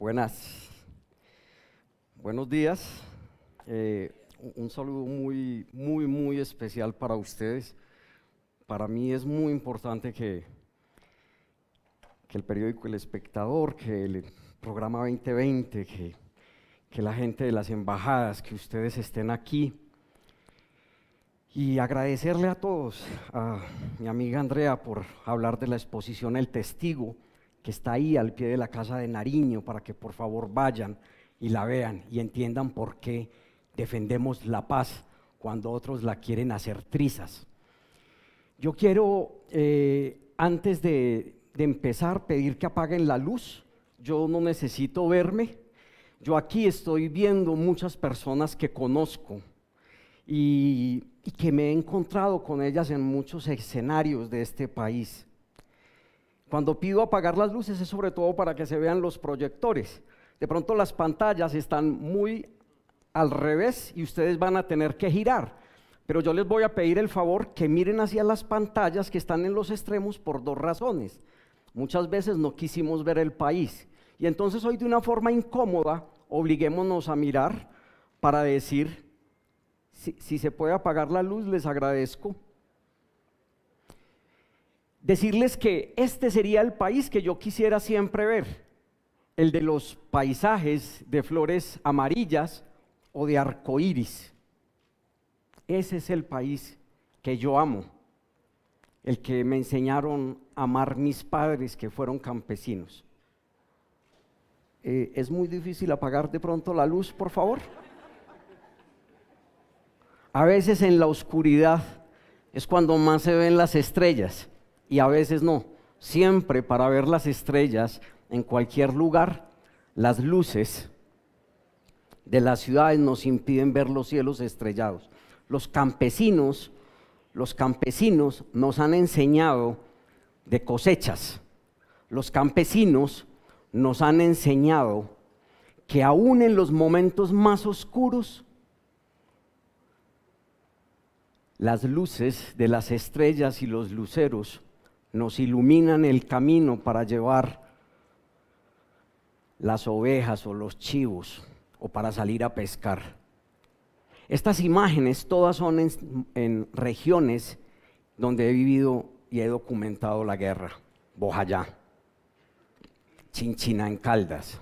Buenas. Buenos días. Eh, un saludo muy, muy, muy especial para ustedes. Para mí es muy importante que, que el periódico El Espectador, que el programa 2020, que, que la gente de las embajadas, que ustedes estén aquí. Y agradecerle a todos, a mi amiga Andrea por hablar de la exposición El Testigo que está ahí al pie de la casa de Nariño, para que por favor vayan y la vean y entiendan por qué defendemos la paz cuando otros la quieren hacer trizas. Yo quiero, eh, antes de, empezar, pedir que apaguen la luz. Yo no necesito verme. Yo aquí estoy viendo muchas personas que conozco y, y que me he encontrado con ellas en muchos escenarios de este país. Cuando pido apagar las luces es sobre todo para que se vean los proyectores. De pronto las pantallas están muy al revés y ustedes van a tener que girar. Pero yo les voy a pedir el favor que miren hacia las pantallas que están en los extremos por dos razones. Muchas veces no quisimos ver el país. Y entonces hoy de una forma incómoda obliguémonos a mirar para decir, si, se puede apagar la luz, les agradezco, decirles que este sería el país que yo quisiera siempre ver, el de los paisajes de flores amarillas o de arcoíris. Ese es el país que yo amo, el que me enseñaron a amar mis padres que fueron campesinos. Eh, es muy difícil apagar de pronto la luz, por favor. A veces en la oscuridad es cuando más se ven las estrellas y a veces no. Siempre para ver las estrellas en cualquier lugar, las luces de las ciudades nos impiden ver los cielos estrellados. Los campesinos, los campesinos nos han enseñado de cosechas. Los campesinos nos han enseñado que aún en los momentos más oscuros, las luces de las estrellas y los luceros nos iluminan el camino para llevar las ovejas o los chivos o para salir a pescar. Estas imágenes todas son en, regiones donde he vivido y he documentado la guerra. Bojayá, Chinchina en Caldas,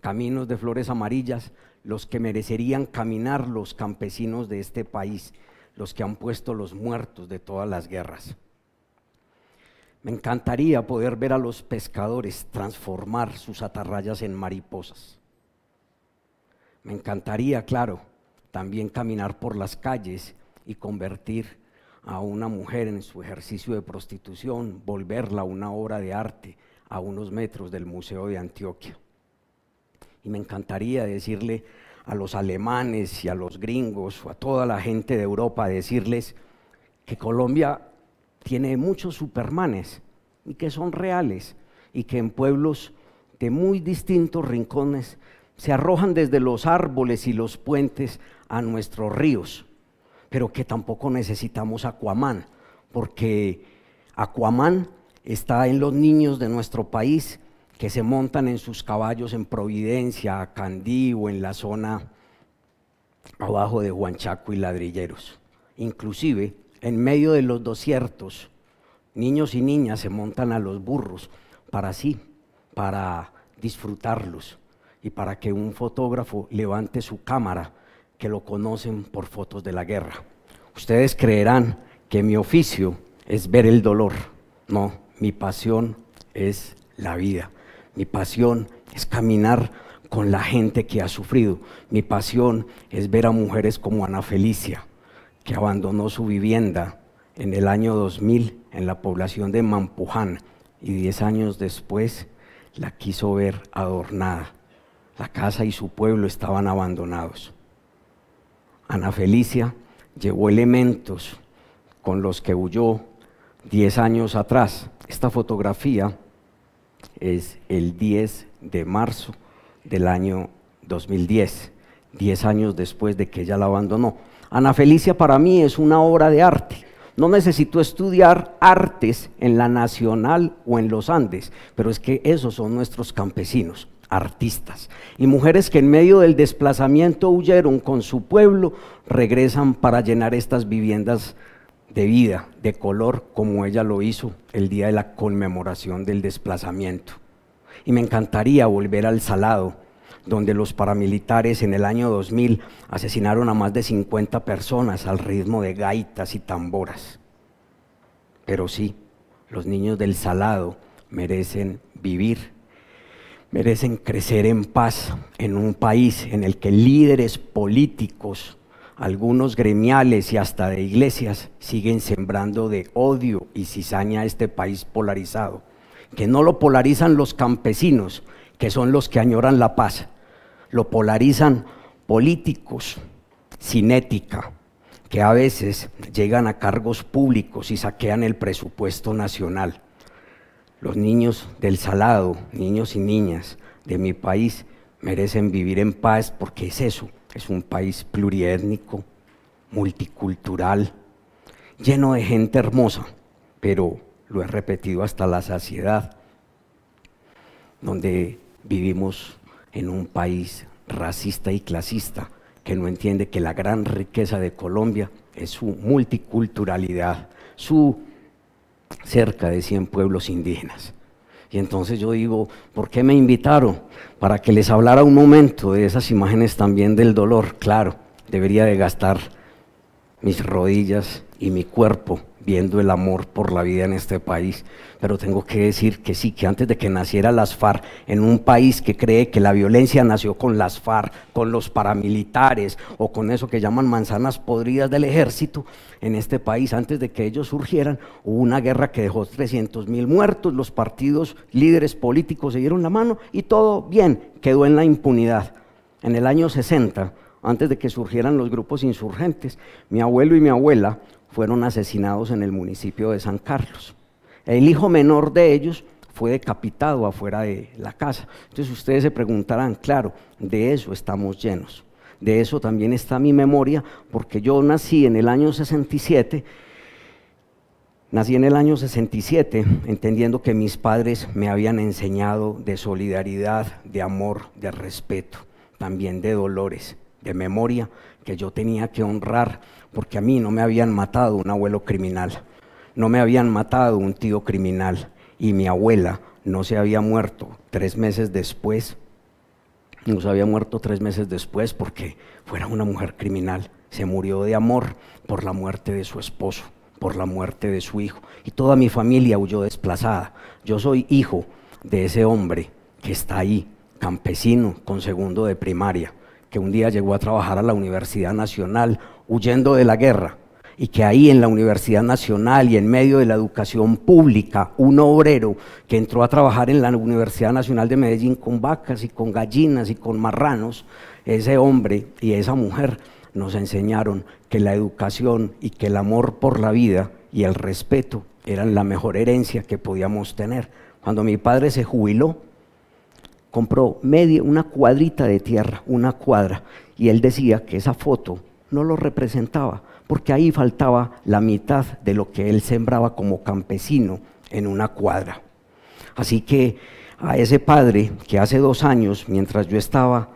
caminos de flores amarillas, los que merecerían caminar los campesinos de este país, los que han puesto los muertos de todas las guerras. Me encantaría poder ver a los pescadores transformar sus atarrayas en mariposas. Me encantaría, claro, también caminar por las calles y convertir a una mujer en su ejercicio de prostitución, volverla una obra de arte a unos metros del Museo de Antioquia. Y me encantaría decirle a los alemanes y a los gringos o a toda la gente de Europa, decirles que Colombia tiene muchos supermanes y que son reales y que en pueblos de muy distintos rincones se arrojan desde los árboles y los puentes a nuestros ríos, pero que tampoco necesitamos Aquaman, porque Aquaman está en los niños de nuestro país que se montan en sus caballos en Providencia, Candí o en la zona abajo de Huanchaco y Ladrilleros. Inclusive en medio de los desiertos, niños y niñas se montan a los burros para sí, para disfrutarlos y para que un fotógrafo levante su cámara, que lo conocen por fotos de la guerra. Ustedes creerán que mi oficio es ver el dolor. No, mi pasión es la vida. Mi pasión es caminar con la gente que ha sufrido. Mi pasión es ver a mujeres como Ana Felicia, que abandonó su vivienda en el año 2000 en la población de Mampuján y 10 años después la quiso ver adornada. La casa y su pueblo estaban abandonados. Ana Felicia llevó elementos con los que huyó 10 años atrás. Esta fotografía es el 10 de marzo del año 2010, 10 años después de que ella la abandonó. Ana Felicia para mí es una obra de arte. No necesito estudiar artes en la Nacional o en los Andes, pero es que esos son nuestros campesinos, artistas. Y mujeres que en medio del desplazamiento huyeron con su pueblo, regresan para llenar estas viviendas de vida, de color, como ella lo hizo el día de la conmemoración del desplazamiento. Y me encantaría volver al Salado, donde los paramilitares en el año 2000 asesinaron a más de 50 personas al ritmo de gaitas y tamboras. Pero sí, los niños del Salado merecen vivir, merecen crecer en paz en un país en el que líderes políticos, algunos gremiales y hasta de iglesias siguen sembrando de odio y cizaña a este país polarizado, que no lo polarizan los campesinos, que son los que añoran la paz, lo polarizan políticos sin ética, que a veces llegan a cargos públicos y saquean el presupuesto nacional. Los niños del Salado, niños y niñas de mi país, merecen vivir en paz porque es eso, es un país pluriétnico, multicultural, lleno de gente hermosa, pero lo he repetido hasta la saciedad, donde vivimos en un país racista y clasista que no entiende que la gran riqueza de Colombia es su multiculturalidad, su cerca de 100 pueblos indígenas. Y entonces yo digo, ¿por qué me invitaron? Para que les hablara un momento de esas imágenes también del dolor. Claro, debería de gastar mis rodillas, y mi cuerpo viendo el amor por la vida en este país. Pero tengo que decir que sí, que antes de que naciera las FARC, en un país que cree que la violencia nació con las FARC, con los paramilitares o con eso que llaman manzanas podridas del ejército, en este país, antes de que ellos surgieran, hubo una guerra que dejó 300 mil muertos, los partidos líderes políticos se dieron la mano y todo bien, quedó en la impunidad. En el año 60, antes de que surgieran los grupos insurgentes, mi abuelo y mi abuela fueron asesinados en el municipio de San Carlos. El hijo menor de ellos fue decapitado afuera de la casa. Entonces ustedes se preguntarán, claro, de eso estamos llenos. De eso también está mi memoria, porque yo nací en el año 67 Nací en el año 67, entendiendo que mis padres me habían enseñado de solidaridad, de amor, de respeto, también de dolores, de memoria, que yo tenía que honrar, porque a mí no me habían matado un abuelo criminal, no me habían matado un tío criminal, y mi abuela no se había muerto tres meses después, no se había muerto tres meses después porque fuera una mujer criminal, se murió de amor por la muerte de su esposo por la muerte de su hijo. Y toda mi familia huyó desplazada. Yo soy hijo de ese hombre que está ahí, campesino, con segundo de primaria que un día llegó a trabajar a la Universidad Nacional huyendo de la guerra y que ahí en la Universidad Nacional y en medio de la educación pública, un obrero que entró a trabajar en la Universidad Nacional de Medellín con vacas y con gallinas y con marranos, ese hombre y esa mujer nos enseñaron que la educación y que el amor por la vida y el respeto eran la mejor herencia que podíamos tener. Cuando mi padre se jubiló, compró una cuadrita de tierra, una cuadra, y él decía que esa foto no lo representaba, porque ahí faltaba la mitad de lo que él sembraba como campesino en una cuadra. Así que a ese padre que hace dos años, mientras yo estaba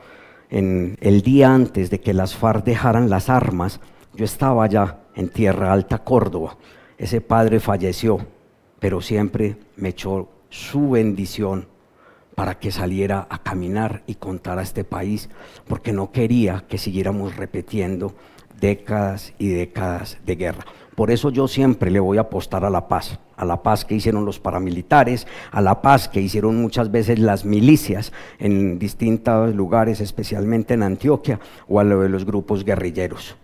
en el día antes de que las FARC dejaran las armas, yo estaba allá en Tierra Alta, Córdoba. Ese padre falleció, pero siempre me echó su bendición para que saliera a caminar y contar a este país, porque no quería que siguiéramos repitiendo décadas y décadas de guerra. Por eso yo siempre le voy a apostar a la paz, a la paz que hicieron los paramilitares, a la paz que hicieron muchas veces las milicias en distintos lugares, especialmente en Antioquia, o a lo de los grupos guerrilleros.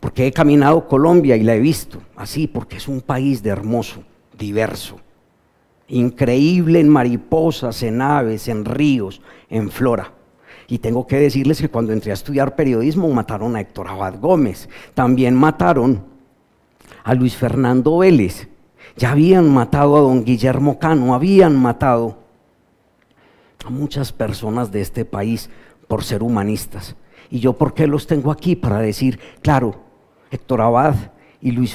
Porque he caminado Colombia y la he visto así, porque es un país de hermoso, diverso, increíble en mariposas, en aves, en ríos, en flora. Y tengo que decirles que cuando entré a estudiar periodismo mataron a Héctor Abad Gómez, también mataron a Luis Fernando Vélez, ya habían matado a don Guillermo Cano, habían matado a muchas personas de este país por ser humanistas. ¿Y yo por qué los tengo aquí? Para decir, claro, Héctor Abad y Luis,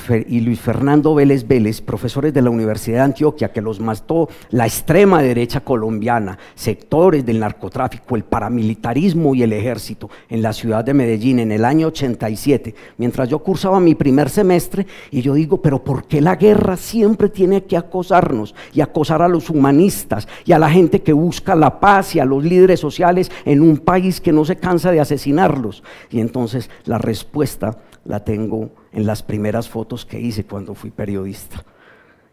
Fernando Vélez Vélez, profesores de la Universidad de Antioquia, que los mató la extrema derecha colombiana, sectores del narcotráfico, el paramilitarismo y el ejército en la ciudad de Medellín en el año 87, mientras yo cursaba mi primer semestre, y yo digo, pero ¿por qué la guerra siempre tiene que acosarnos y acosar a los humanistas y a la gente que busca la paz y a los líderes sociales en un país que no se cansa de asesinarlos? Y entonces la respuesta la tengo en las primeras fotos que hice cuando fui periodista.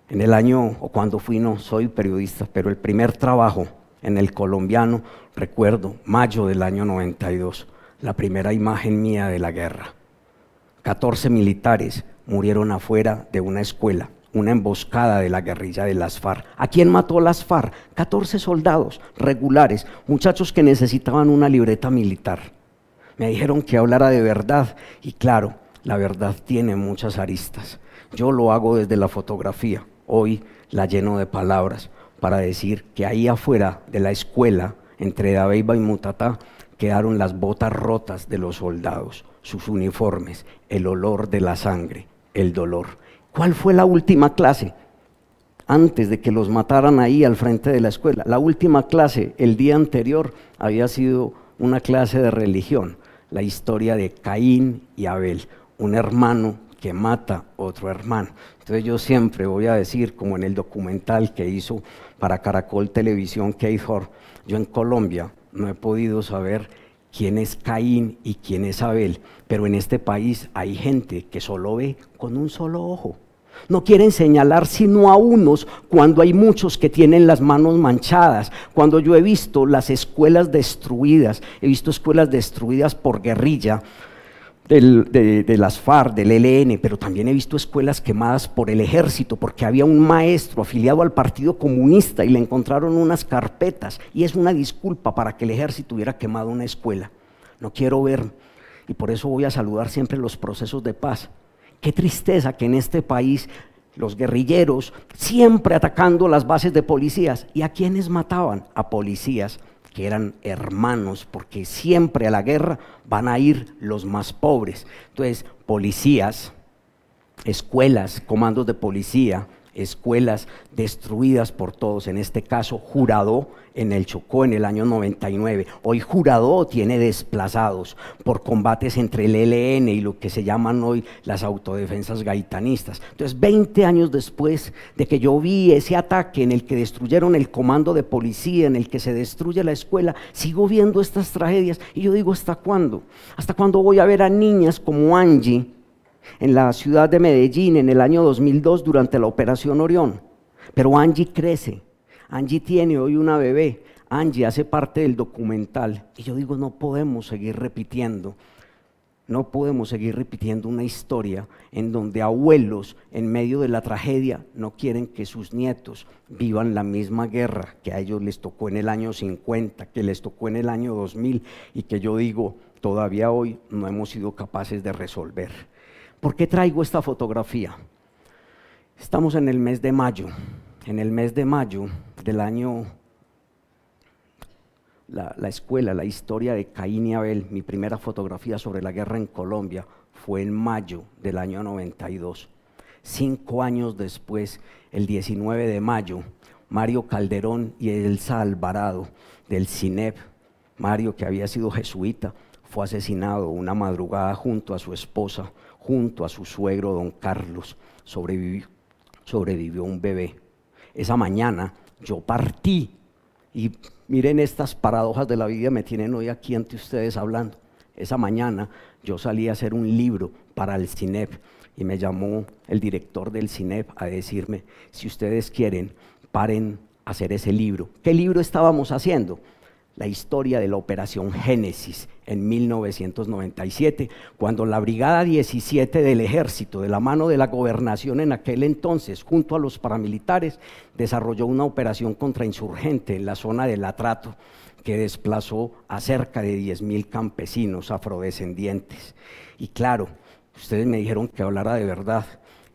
En el año, o cuando fui, no soy periodista, pero el primer trabajo en el colombiano, recuerdo, mayo del año 92, la primera imagen mía de la guerra. 14 militares murieron afuera de una escuela, una emboscada de la guerrilla de las FARC. ¿A quién mató las FARC? 14 soldados regulares, muchachos que necesitaban una libreta militar. Me dijeron que hablara de verdad y claro, la verdad tiene muchas aristas. Yo lo hago desde la fotografía. Hoy la lleno de palabras para decir que ahí afuera de la escuela, entre Dabeiba y Mutatá, quedaron las botas rotas de los soldados, sus uniformes, el olor de la sangre, el dolor. ¿Cuál fue la última clase? Antes de que los mataran ahí al frente de la escuela. La última clase, el día anterior, había sido una clase de religión la historia de Caín y Abel, un hermano que mata otro hermano. Entonces yo siempre voy a decir, como en el documental que hizo para Caracol Televisión Kate yo en Colombia no he podido saber quién es Caín y quién es Abel, pero en este país hay gente que solo ve con un solo ojo no quieren señalar sino a unos cuando hay muchos que tienen las manos manchadas. Cuando yo he visto las escuelas destruidas, he visto escuelas destruidas por guerrilla, de, de, las FARC, del ELN, pero también he visto escuelas quemadas por el ejército, porque había un maestro afiliado al Partido Comunista y le encontraron unas carpetas, y es una disculpa para que el ejército hubiera quemado una escuela. No quiero ver, y por eso voy a saludar siempre los procesos de paz. Qué tristeza que en este país los guerrilleros siempre atacando las bases de policías. ¿Y a quiénes mataban? A policías que eran hermanos, porque siempre a la guerra van a ir los más pobres. Entonces, policías, escuelas, comandos de policía, escuelas destruidas por todos, en este caso Jurado en el Chocó en el año 99. Hoy Jurado tiene desplazados por combates entre el ELN y lo que se llaman hoy las autodefensas gaitanistas. Entonces, 20 años después de que yo vi ese ataque en el que destruyeron el comando de policía, en el que se destruye la escuela, sigo viendo estas tragedias y yo digo, ¿hasta cuándo? ¿Hasta cuándo voy a ver a niñas como Angie? en la ciudad de Medellín en el año 2002 durante la Operación Orión. Pero Angie crece, Angie tiene hoy una bebé, Angie hace parte del documental. Y yo digo, no podemos seguir repitiendo, no podemos seguir repitiendo una historia en donde abuelos en medio de la tragedia no quieren que sus nietos vivan la misma guerra que a ellos les tocó en el año 50, que les tocó en el año 2000 y que yo digo, todavía hoy no hemos sido capaces de resolver. ¿Por qué traigo esta fotografía? Estamos en el mes de mayo. En el mes de mayo del año, la, escuela, la historia de Caín y Abel, mi primera fotografía sobre la guerra en Colombia, fue en mayo del año 92. Cinco años después, el 19 de mayo, Mario Calderón y Elsa Alvarado del CINEP, Mario que había sido jesuita, fue asesinado una madrugada junto a su esposa junto a su suegro don Carlos. Sobrevivió, un bebé. Esa mañana yo partí y miren estas paradojas de la vida me tienen hoy aquí ante ustedes hablando. Esa mañana yo salí a hacer un libro para el CINEP y me llamó el director del CINEP a decirme, si ustedes quieren, paren a hacer ese libro. ¿Qué libro estábamos haciendo? La historia de la operación Génesis en 1997, cuando la Brigada 17 del Ejército, de la mano de la gobernación en aquel entonces, junto a los paramilitares, desarrolló una operación contrainsurgente en la zona del Atrato, que desplazó a cerca de 10.000 campesinos afrodescendientes. Y claro, ustedes me dijeron que hablara de verdad.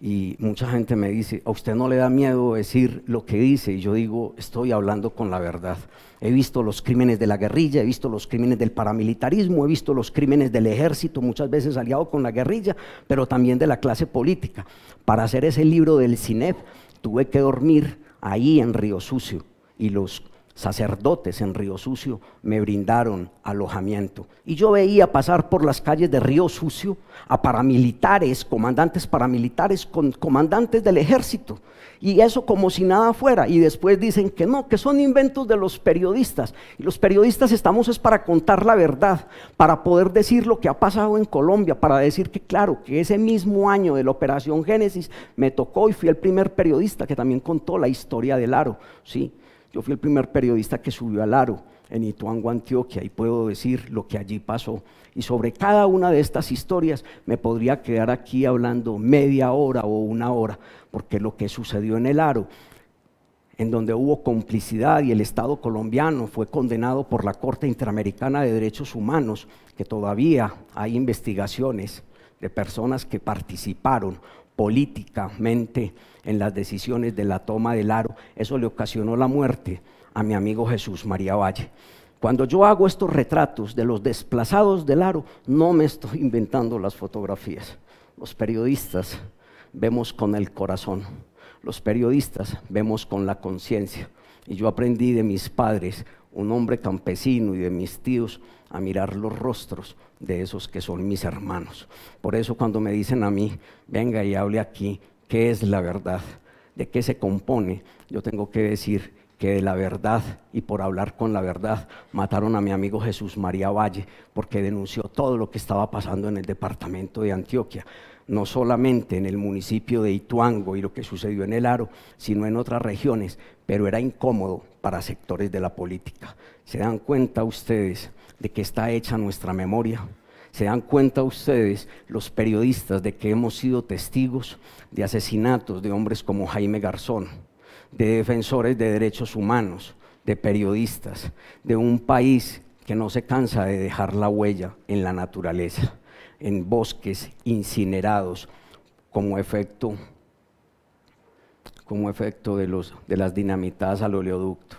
Y mucha gente me dice, ¿a usted no le da miedo decir lo que dice? Y yo digo, estoy hablando con la verdad. He visto los crímenes de la guerrilla, he visto los crímenes del paramilitarismo, he visto los crímenes del ejército, muchas veces aliado con la guerrilla, pero también de la clase política. Para hacer ese libro del CINEF tuve que dormir ahí en Río Sucio y los sacerdotes en Río Sucio me brindaron alojamiento. Y yo veía pasar por las calles de Río Sucio a paramilitares, comandantes paramilitares, con comandantes del ejército. Y eso como si nada fuera. Y después dicen que no, que son inventos de los periodistas. Y los periodistas estamos es para contar la verdad, para poder decir lo que ha pasado en Colombia, para decir que claro, que ese mismo año de la Operación Génesis me tocó y fui el primer periodista que también contó la historia del aro. Sí yo fui el primer periodista que subió al aro en Ituango, Antioquia, y puedo decir lo que allí pasó. Y sobre cada una de estas historias me podría quedar aquí hablando media hora o una hora, porque lo que sucedió en el aro, en donde hubo complicidad y el Estado colombiano fue condenado por la Corte Interamericana de Derechos Humanos, que todavía hay investigaciones de personas que participaron políticamente en las decisiones de la toma del aro. Eso le ocasionó la muerte a mi amigo Jesús María Valle. Cuando yo hago estos retratos de los desplazados del aro, no me estoy inventando las fotografías. Los periodistas vemos con el corazón, los periodistas vemos con la conciencia. Y yo aprendí de mis padres, un hombre campesino y de mis tíos, a mirar los rostros de esos que son mis hermanos. Por eso cuando me dicen a mí, venga y hable aquí, qué es la verdad, de qué se compone, yo tengo que decir que de la verdad y por hablar con la verdad mataron a mi amigo Jesús María Valle porque denunció todo lo que estaba pasando en el departamento de Antioquia, no solamente en el municipio de Ituango y lo que sucedió en el Aro, sino en otras regiones, pero era incómodo para sectores de la política. ¿Se dan cuenta ustedes de que está hecha nuestra memoria? ¿Se dan cuenta ustedes, los periodistas, de que hemos sido testigos de asesinatos de hombres como Jaime Garzón, de defensores de derechos humanos, de periodistas, de un país que no se cansa de dejar la huella en la naturaleza, en bosques incinerados como efecto como efecto de, los, de las dinamitadas al oleoducto.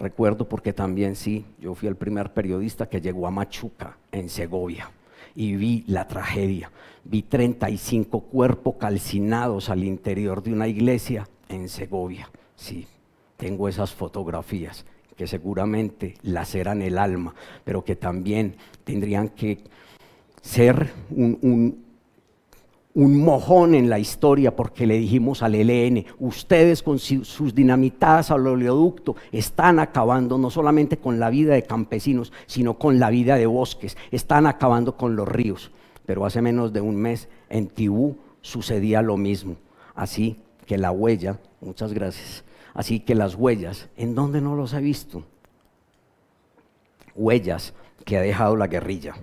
Recuerdo porque también sí, yo fui el primer periodista que llegó a Machuca, en Segovia y vi la tragedia. Vi 35 cuerpos calcinados al interior de una iglesia en Segovia. Sí, tengo esas fotografías que seguramente las eran el alma, pero que también tendrían que ser un, un mojón en la historia porque le dijimos al ELN, ustedes con sus dinamitadas al oleoducto están acabando no solamente con la vida de campesinos, sino con la vida de bosques, están acabando con los ríos. Pero hace menos de un mes en Tibú sucedía lo mismo. Así que la huella, muchas gracias, así que las huellas, ¿en dónde no los he visto? Huellas que ha dejado la guerrilla,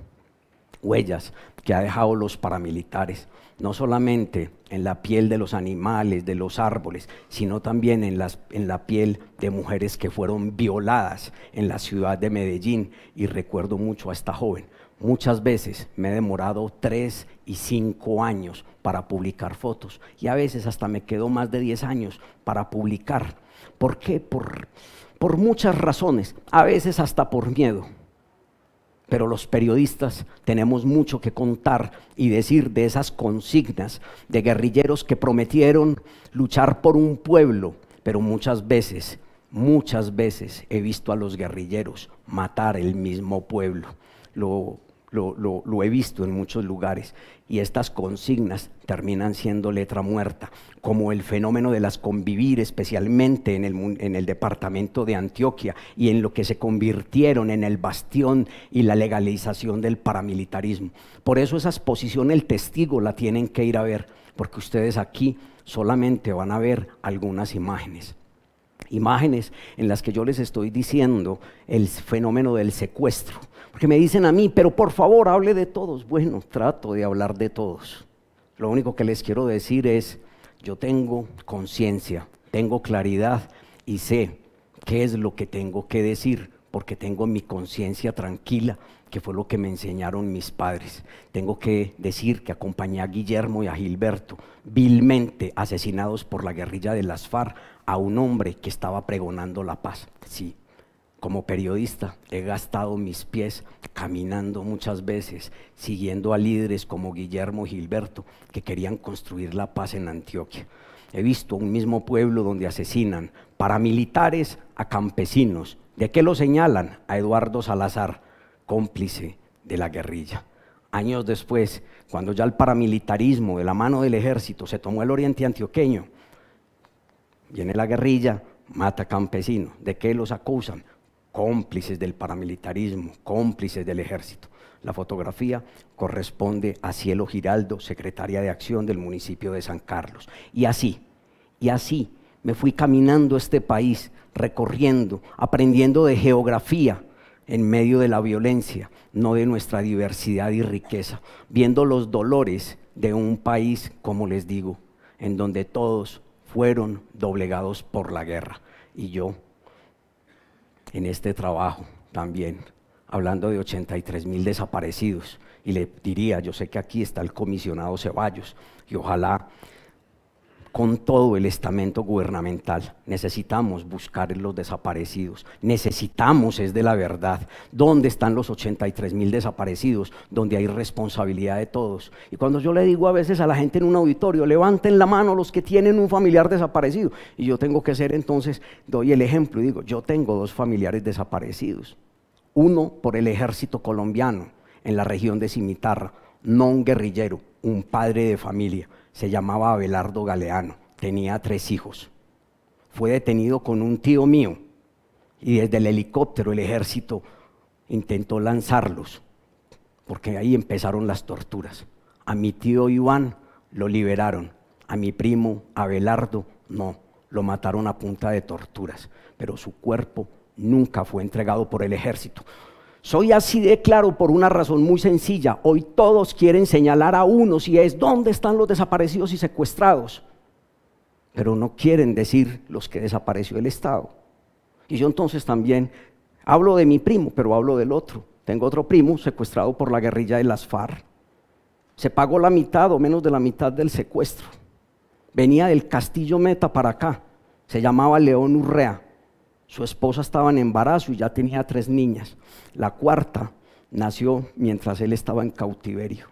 huellas que ha dejado los paramilitares no solamente en la piel de los animales, de los árboles, sino también en, la piel de mujeres que fueron violadas en la ciudad de Medellín. Y recuerdo mucho a esta joven. Muchas veces me he demorado tres y cinco años para publicar fotos y a veces hasta me quedó más de diez años para publicar. ¿Por qué? por muchas razones, a veces hasta por miedo pero los periodistas tenemos mucho que contar y decir de esas consignas de guerrilleros que prometieron luchar por un pueblo, pero muchas veces, muchas veces he visto a los guerrilleros matar el mismo pueblo. Lo lo, he visto en muchos lugares, y estas consignas terminan siendo letra muerta, como el fenómeno de las convivir, especialmente en el departamento de Antioquia, y en lo que se convirtieron en el bastión y la legalización del paramilitarismo. Por eso esa exposición, el testigo, la tienen que ir a ver, porque ustedes aquí solamente van a ver algunas imágenes imágenes en las que yo les estoy diciendo el fenómeno del secuestro, porque me dicen a mí, pero por favor hable de todos. Bueno, trato de hablar de todos. Lo único que les quiero decir es, yo tengo conciencia, tengo claridad y sé qué es lo que tengo que decir, porque tengo mi conciencia tranquila, que fue lo que me enseñaron mis padres. Tengo que decir que acompañé a Guillermo y a Gilberto, vilmente asesinados por la guerrilla de las FARC, a un hombre que estaba pregonando la paz. Sí, como periodista he gastado mis pies caminando muchas veces, siguiendo a líderes como Guillermo Gilberto, que querían construir la paz en Antioquia. He visto un mismo pueblo donde asesinan paramilitares a campesinos. ¿De qué lo señalan? A Eduardo Salazar, cómplice de la guerrilla. Años después, cuando ya el paramilitarismo de la mano del ejército se tomó el oriente antioqueño, viene la guerrilla, mata campesinos. ¿De qué los acusan? cómplices del paramilitarismo, cómplices del ejército. La fotografía corresponde a Cielo Giraldo, secretaria de acción del municipio de San Carlos. Y así, y así me fui caminando este país, recorriendo, aprendiendo de geografía en medio de la violencia, no de nuestra diversidad y riqueza, viendo los dolores de un país, como les digo, en donde todos fueron doblegados por la guerra. Y yo en este trabajo también, hablando de 83 mil desaparecidos. Y le diría, yo sé que aquí está el comisionado Ceballos y ojalá con todo el estamento gubernamental. Necesitamos buscar los desaparecidos, necesitamos es de la verdad. ¿Dónde están los 83 mil desaparecidos? Donde hay responsabilidad de todos. Y cuando yo le digo a veces a la gente en un auditorio, levanten la mano los que tienen un familiar desaparecido, y yo tengo que ser entonces, doy el ejemplo y digo, yo tengo dos familiares desaparecidos, uno por el ejército colombiano en la región de Cimitarra, no un guerrillero, un padre de familia se llamaba Abelardo Galeano, tenía tres hijos. Fue detenido con un tío mío y desde el helicóptero el ejército intentó lanzarlos, porque ahí empezaron las torturas. A mi tío Iván lo liberaron, a mi primo Abelardo no, lo mataron a punta de torturas, pero su cuerpo nunca fue entregado por el ejército. Soy así de claro por una razón muy sencilla. Hoy todos quieren señalar a unos y es dónde están los desaparecidos y secuestrados. Pero no quieren decir los que desapareció el Estado. Y yo entonces también hablo de mi primo, pero hablo del otro. Tengo otro primo secuestrado por la guerrilla de las FARC. Se pagó la mitad o menos de la mitad del secuestro. Venía del Castillo Meta para acá. Se llamaba León Urrea. Su esposa estaba en embarazo y ya tenía tres niñas. La cuarta nació mientras él estaba en cautiverio.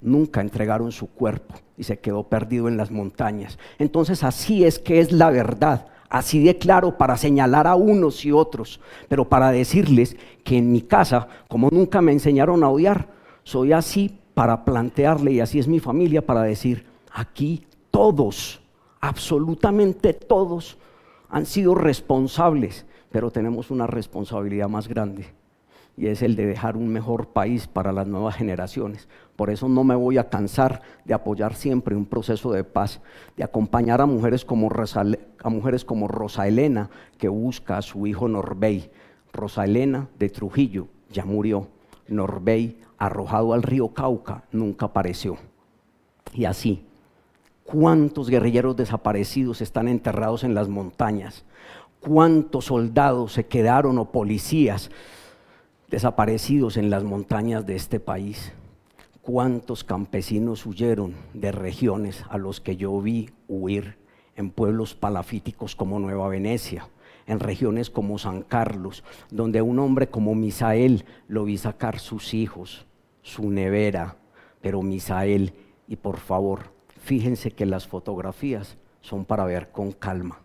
Nunca entregaron su cuerpo y se quedó perdido en las montañas. Entonces así es que es la verdad, así de claro para señalar a unos y otros, pero para decirles que en mi casa, como nunca me enseñaron a odiar, soy así para plantearle, y así es mi familia, para decir, aquí todos, absolutamente todos, han sido responsables, pero tenemos una responsabilidad más grande y es el de dejar un mejor país para las nuevas generaciones. Por eso no me voy a cansar de apoyar siempre un proceso de paz, de acompañar a mujeres como Rosa, a mujeres como Rosa Elena, que busca a su hijo Norbey. Rosa Elena de Trujillo ya murió. Norbey, arrojado al río Cauca, nunca apareció. Y así, cuántos guerrilleros desaparecidos están enterrados en las montañas, cuántos soldados se quedaron o policías desaparecidos en las montañas de este país, cuántos campesinos huyeron de regiones a los que yo vi huir en pueblos palafíticos como Nueva Venecia, en regiones como San Carlos, donde un hombre como Misael lo vi sacar sus hijos, su nevera, pero Misael, y por favor, Fíjense que las fotografías son para ver con calma.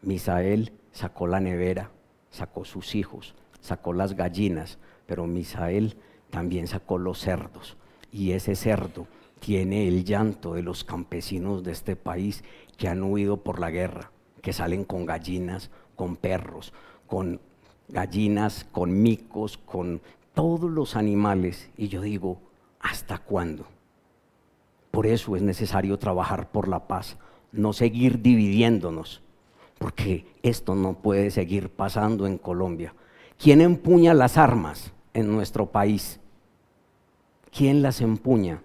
Misael sacó la nevera, sacó sus hijos, sacó las gallinas, pero Misael también sacó los cerdos. Y ese cerdo tiene el llanto de los campesinos de este país que han huido por la guerra, que salen con gallinas, con perros, con gallinas, con micos, con todos los animales. Y yo digo, ¿hasta cuándo? Por eso es necesario trabajar por la paz, no seguir dividiéndonos, porque esto no puede seguir pasando en Colombia. ¿Quién empuña las armas en nuestro país? ¿Quién las empuña?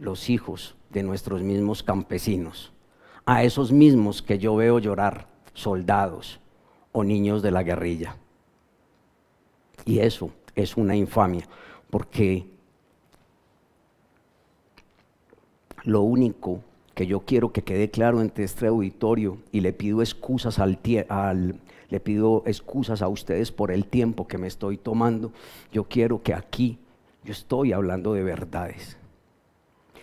Los hijos de nuestros mismos campesinos, a esos mismos que yo veo llorar, soldados o niños de la guerrilla. Y eso es una infamia, porque Lo único que yo quiero que quede claro ante este auditorio y le pido excusas al, al, le pido excusas a ustedes por el tiempo que me estoy tomando. Yo quiero que aquí yo estoy hablando de verdades.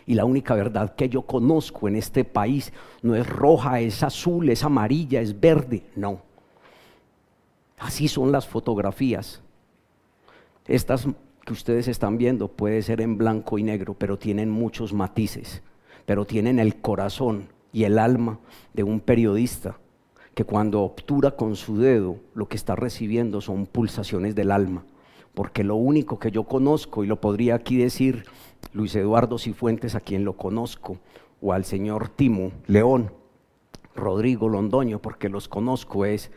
Y la única verdad que yo conozco en este país no es roja, es azul, es amarilla, es verde, no. Así son las fotografías. Estas ustedes están viendo puede ser en blanco y negro, pero tienen muchos matices, pero tienen el corazón y el alma de un periodista que cuando obtura con su dedo lo que está recibiendo son pulsaciones del alma, porque lo único que yo conozco, y lo podría aquí decir Luis Eduardo Cifuentes, a quien lo conozco, o al señor Timo León, Rodrigo Londoño, porque los conozco, es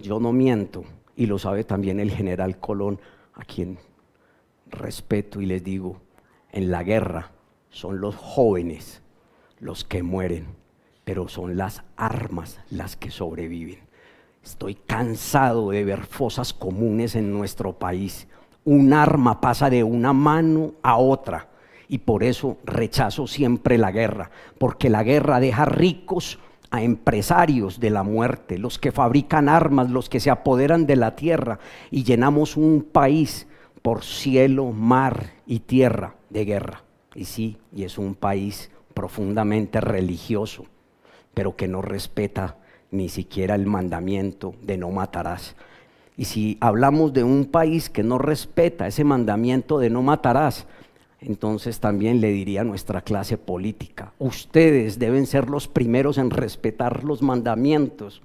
yo no miento, y lo sabe también el general Colón, a quien respeto y les digo, en la guerra son los jóvenes los que mueren, pero son las armas las que sobreviven. Estoy cansado de ver fosas comunes en nuestro país. Un arma pasa de una mano a otra y por eso rechazo siempre la guerra, porque la guerra deja ricos a empresarios de la muerte, los que fabrican armas, los que se apoderan de la tierra y llenamos un país por cielo, mar y tierra de guerra. Y sí, y es un país profundamente religioso, pero que no respeta ni siquiera el mandamiento de no matarás. Y si hablamos de un país que no respeta ese mandamiento de no matarás, entonces también le diría nuestra clase política, ustedes deben ser los primeros en respetar los mandamientos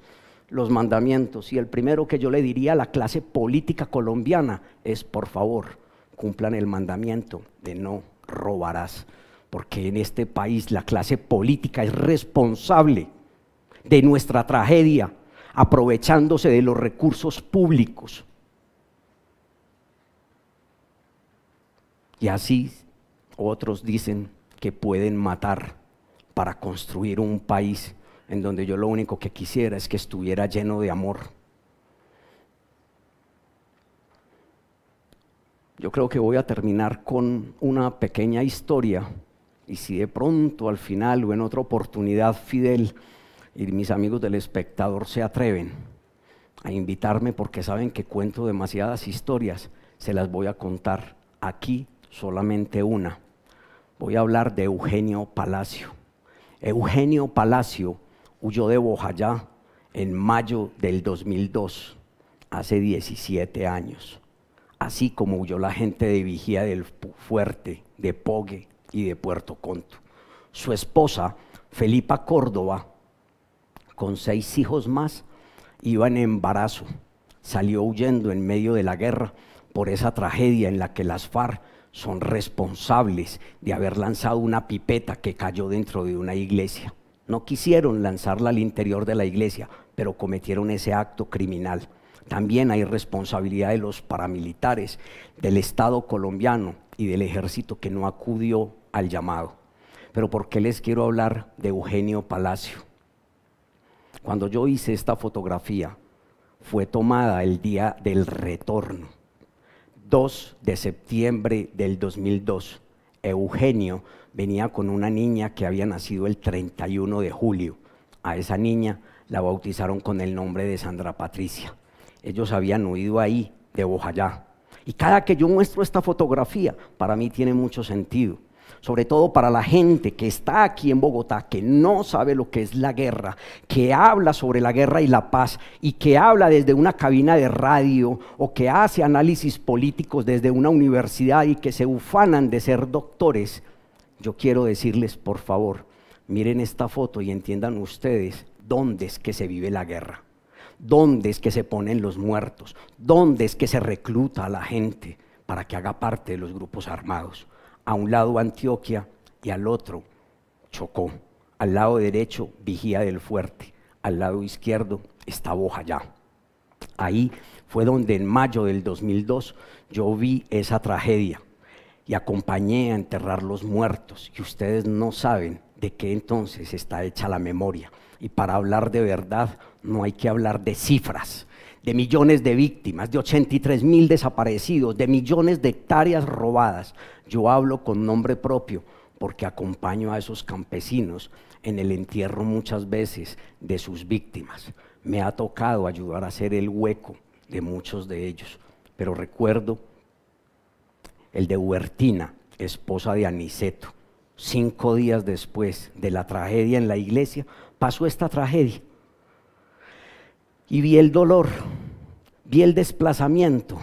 los mandamientos. Y el primero que yo le diría a la clase política colombiana es, por favor, cumplan el mandamiento de no robarás, porque en este país la clase política es responsable de nuestra tragedia, aprovechándose de los recursos públicos. Y así otros dicen que pueden matar para construir un país en donde yo lo único que quisiera es que estuviera lleno de amor. Yo creo que voy a terminar con una pequeña historia y si de pronto al final o en otra oportunidad Fidel y mis amigos del espectador se atreven a invitarme porque saben que cuento demasiadas historias, se las voy a contar aquí solamente una. Voy a hablar de Eugenio Palacio. Eugenio Palacio huyó de Bojayá en mayo del 2002, hace 17 años, así como huyó la gente de Vigía del Fuerte, de Pogue y de Puerto Conto. Su esposa, Felipa Córdoba, con seis hijos más, iba en embarazo, salió huyendo en medio de la guerra por esa tragedia en la que las FARC son responsables de haber lanzado una pipeta que cayó dentro de una iglesia. No quisieron lanzarla al interior de la iglesia, pero cometieron ese acto criminal. También hay responsabilidad de los paramilitares, del Estado colombiano y del ejército que no acudió al llamado. Pero ¿por qué les quiero hablar de Eugenio Palacio? Cuando yo hice esta fotografía, fue tomada el día del retorno, 2 de septiembre del 2002. Eugenio venía con una niña que había nacido el 31 de julio. A esa niña la bautizaron con el nombre de Sandra Patricia. Ellos habían huido ahí, de Bojayá. Y cada que yo muestro esta fotografía, para mí tiene mucho sentido. Sobre todo para la gente que está aquí en Bogotá, que no sabe lo que es la guerra, que habla sobre la guerra y la paz, y que habla desde una cabina de radio o que hace análisis políticos desde una universidad y que se ufanan de ser doctores yo quiero decirles, por favor, miren esta foto y entiendan ustedes dónde es que se vive la guerra, dónde es que se ponen los muertos, dónde es que se recluta a la gente para que haga parte de los grupos armados. A un lado Antioquia y al otro Chocó. Al lado derecho Vigía del Fuerte, al lado izquierdo está Bojayá. Ahí fue donde en mayo del 2002 yo vi esa tragedia y acompañé a enterrar los muertos. Y ustedes no saben de qué entonces está hecha la memoria. Y para hablar de verdad no hay que hablar de cifras, de millones de víctimas, de 83 mil desaparecidos, de millones de hectáreas robadas. Yo hablo con nombre propio porque acompaño a esos campesinos en el entierro muchas veces de sus víctimas. Me ha tocado ayudar a hacer el hueco de muchos de ellos, pero recuerdo el de Huertina, esposa de Aniceto. Cinco días después de la tragedia en la iglesia, pasó esta tragedia. Y vi el dolor, vi el desplazamiento,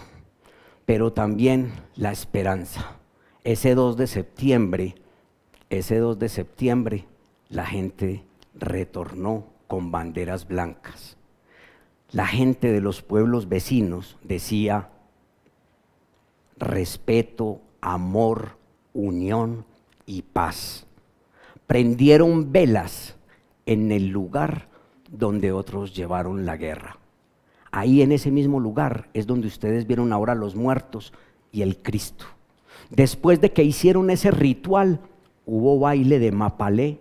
pero también la esperanza. Ese 2 de septiembre, ese 2 de septiembre, la gente retornó con banderas blancas. La gente de los pueblos vecinos decía, respeto, amor, unión y paz. Prendieron velas en el lugar donde otros llevaron la guerra. Ahí en ese mismo lugar es donde ustedes vieron ahora los muertos y el Cristo. Después de que hicieron ese ritual, hubo baile de mapalé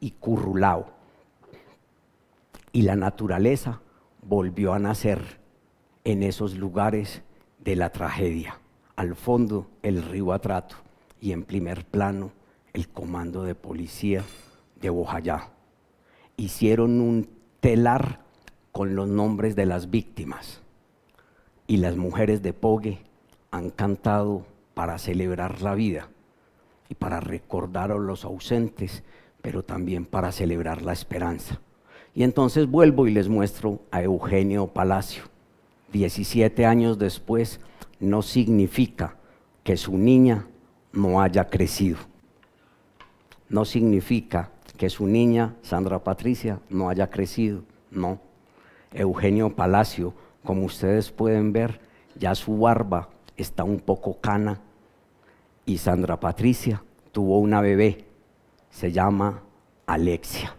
y currulao. Y la naturaleza volvió a nacer en esos lugares de la tragedia al fondo el río Atrato y en primer plano el comando de policía de Bojayá. Hicieron un telar con los nombres de las víctimas y las mujeres de Pogue han cantado para celebrar la vida y para recordar a los ausentes, pero también para celebrar la esperanza. Y entonces vuelvo y les muestro a Eugenio Palacio. 17 años después, no significa que su niña no haya crecido. No significa que su niña, Sandra Patricia, no haya crecido. No. Eugenio Palacio, como ustedes pueden ver, ya su barba está un poco cana. Y Sandra Patricia tuvo una bebé, se llama Alexia.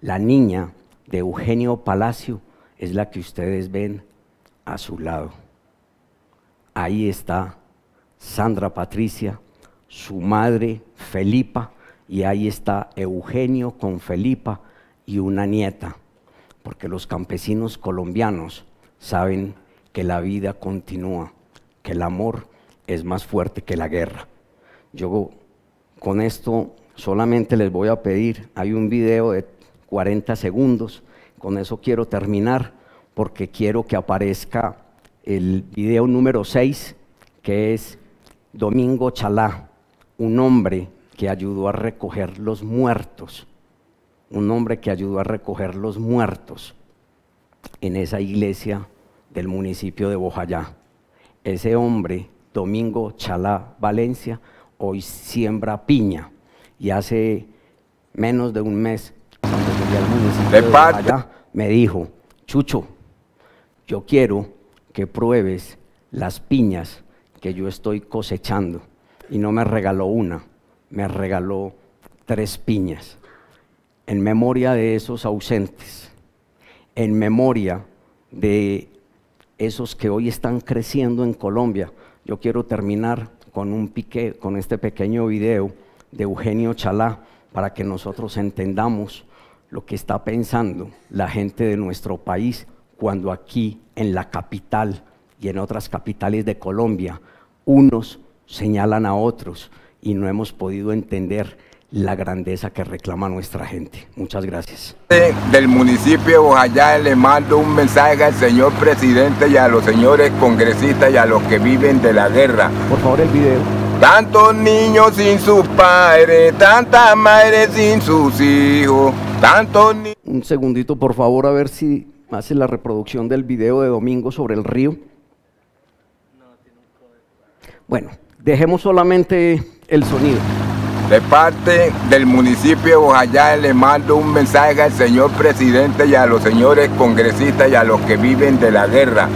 La niña de Eugenio Palacio es la que ustedes ven a su lado ahí está Sandra Patricia, su madre Felipa, y ahí está Eugenio con Felipa y una nieta, porque los campesinos colombianos saben que la vida continúa, que el amor es más fuerte que la guerra. Yo con esto solamente les voy a pedir, hay un video de 40 segundos, con eso quiero terminar, porque quiero que aparezca el video número 6, que es Domingo Chalá, un hombre que ayudó a recoger los muertos, un hombre que ayudó a recoger los muertos en esa iglesia del municipio de Bojayá. Ese hombre, Domingo Chalá Valencia, hoy siembra piña y hace menos de un mes, cuando de, me dijo, Chucho, yo quiero que pruebes las piñas que yo estoy cosechando. Y no me regaló una, me regaló tres piñas. En memoria de esos ausentes, en memoria de esos que hoy están creciendo en Colombia. Yo quiero terminar con, un pique, con este pequeño video de Eugenio Chalá para que nosotros entendamos lo que está pensando la gente de nuestro país cuando aquí en la capital y en otras capitales de Colombia unos señalan a otros y no hemos podido entender la grandeza que reclama nuestra gente. Muchas gracias. Del municipio de Bojayá le mando un mensaje al señor presidente y a los señores congresistas y a los que viven de la guerra. Por favor, el video. Tantos niños sin sus padres, tantas madres sin sus hijos, tantos niños... Un segundito, por favor, a ver si hace la reproducción del video de domingo sobre el río. Bueno, dejemos solamente el sonido. De parte del municipio de Bojayá le mando un mensaje al señor presidente y a los señores congresistas y a los que viven de la guerra.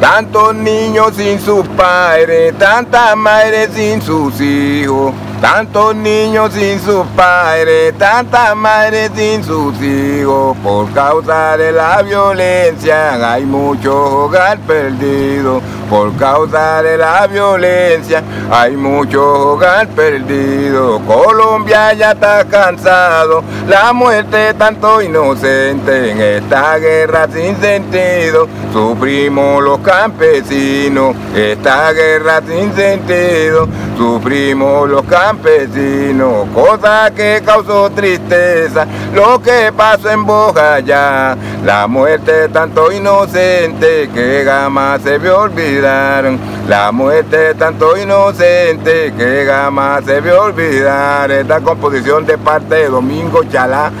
Tantos niños sin sus padres, tantas madres sin sus hijos. Tantos niños sin sus padres, tantas madres sin sus hijos, por causa de la violencia hay mucho hogar perdido, por causa de la violencia hay mucho hogar perdido. Colombia ya está cansado, la muerte tanto inocente en esta guerra sin sentido, sufrimos los campesinos, esta guerra sin sentido, sufrimos los campesinos campesino, cosa que causó tristeza, lo que pasó en Bojayá, la muerte tanto inocente que jamás se vio olvidar, la muerte tanto inocente que jamás se vio olvidar, esta composición de parte de Domingo Chalá.